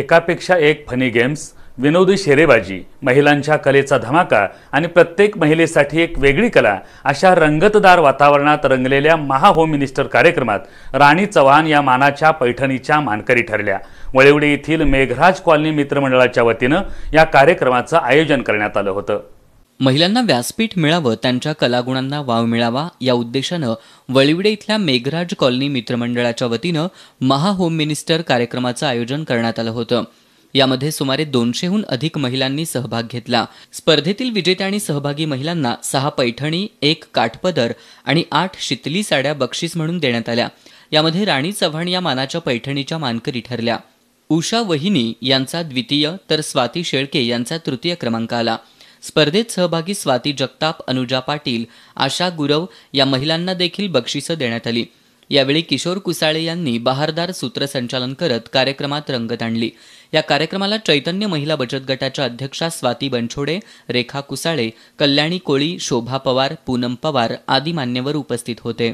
एकापेक्षा एक funny games विनोदी शेरेबाजी महिलांच्या कलेचा धमाका आणि प्रत्येक महिलेसाठी एक वेगळी कला अशा रंगतदार वातावरणात रंगलेल्या महा होम मिनिस्टर कार्यक्रमात राणी चव्हाण या मानाच्या पैठणीच्या मानकरी ठरल्या वळेवडे येथील मेघराज कॉलनी मित्रमंडळाच्या वतीनं या कार्यक्रमाचं आयोजन करण्यात आलं होतं महिलांना व्यासपीठ मिळावं त्यांच्या कलागुणांना वाव मिळावा या उद्देशानं वळीवडे इथल्या मेघराज कॉलनी मित्रमंडळाच्या वतीनं महा होम मिनिस्टर कार्यक्रमाचं आयोजन करण्यात आलं होतं यामध्ये सुमारे दोनशेहून अधिक महिलांनी सहभाग घेतला स्पर्धेतील विजेत्या आणि सहभागी महिलांना सहा पैठणी एक काठपदर आणि आठ शितली साड्या बक्षीस म्हणून देण्यात आल्या यामध्ये राणी चव्हाण या मानाच्या पैठणीच्या मानकरी ठरल्या उषा वहिनी यांचा द्वितीय तर स्वाती शेळके यांचा तृतीय क्रमांक आला स्पर्धेत सहभागी स्वाती जगताप अनुजा पाटील आशा गुरव या महिलांना देखील बक्षिसं देण्यात आली यावेळी किशोर कुसाळे यांनी बहारदार सूत्रसंचालन करत कार्यक्रमात रंगत आणली या कार्यक्रमाला चैतन्य महिला बचत गटाच्या अध्यक्षा स्वाती बनछोडे रेखा कुसाळे कल्याणी कोळी शोभा पवार पूनम पवार आदी मान्यवर उपस्थित होते